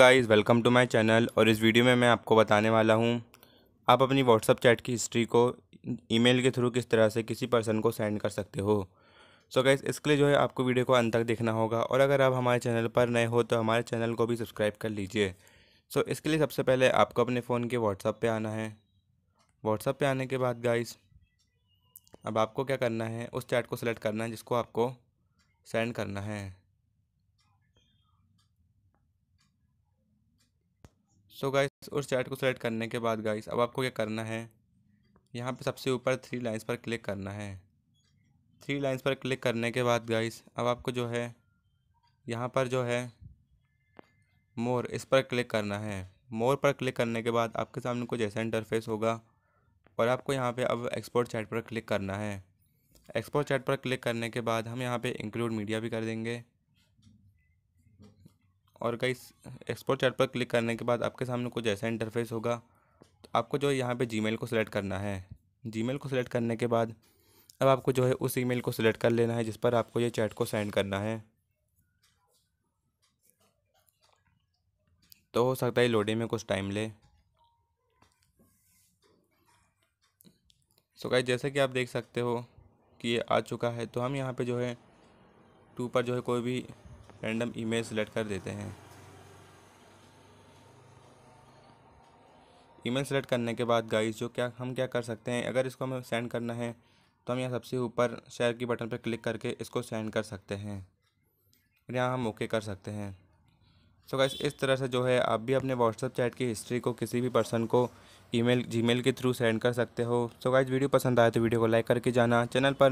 guys welcome to my channel और इस video में मैं आपको बताने वाला हूँ आप अपनी व्हाट्सअप चैट की हिस्ट्री को ईमेल के थ्रू किस तरह से किसी पर्सन को सेंड कर सकते हो सो so गाइस इसके लिए जो है आपको वीडियो को अंत तक देखना होगा और अगर आप हमारे चैनल पर नए हो तो हमारे चैनल को भी सब्सक्राइब कर लीजिए सो so इसके लिए सबसे पहले आपको अपने फ़ोन के व्हाट्सअप पर आना है व्हाट्सअप पर आने के बाद गाइस अब आपको क्या करना है उस चैट को सिलेक्ट करना है जिसको आपको सेंड करना है सो गाइस उस चैट को सेलेक्ट करने के बाद गाइस अब आपको क्या करना है यहाँ पे सबसे ऊपर थ्री लाइंस पर क्लिक करना है थ्री लाइंस पर क्लिक करने के बाद गाइस अब आपको जो है यहाँ पर जो है मोर इस पर क्लिक करना है मोर पर क्लिक करने के बाद आपके सामने कुछ ऐसा इंटरफेस होगा और आपको यहाँ पे अब एक्सपोर्ट चैट पर क्लिक करना है एक्सपोर्ट चैट पर क्लिक करने के बाद हम यहाँ पे इंक्लूड मीडिया भी कर देंगे और कई एक्सपोर्ट चार्ट पर क्लिक करने के बाद आपके सामने कुछ ऐसा इंटरफेस होगा तो आपको जो है यहाँ पे जीमेल को सिलेक्ट करना है जीमेल को सिलेक्ट करने के बाद अब आपको जो है उस ईमेल को सिलेक्ट कर लेना है जिस पर आपको ये चैट को सेंड करना है तो हो सकता है लोडिंग में कुछ टाइम ले सो so गाइस जैसे कि आप देख सकते हो कि ये आ चुका है तो हम यहाँ पे जो है टू पर जो है कोई भी रैंडम इमेज सेलेक्ट कर देते हैं ईमेल सेलेक्ट करने के बाद गाइस जो क्या हम क्या कर सकते हैं अगर इसको हमें सेंड करना है तो हम यहाँ सबसे ऊपर शेयर की बटन पर क्लिक करके इसको सेंड कर सकते हैं और यहाँ हम ओके कर सकते हैं सो so गाइस इस तरह से जो है आप भी अपने व्हाट्सअप चैट की हिस्ट्री को किसी भी पर्सन को ईमेल जीमेल के थ्रू सेंड कर सकते हो सो so गाइस वीडियो पसंद आए तो वीडियो को लाइक करके जाना चैनल पर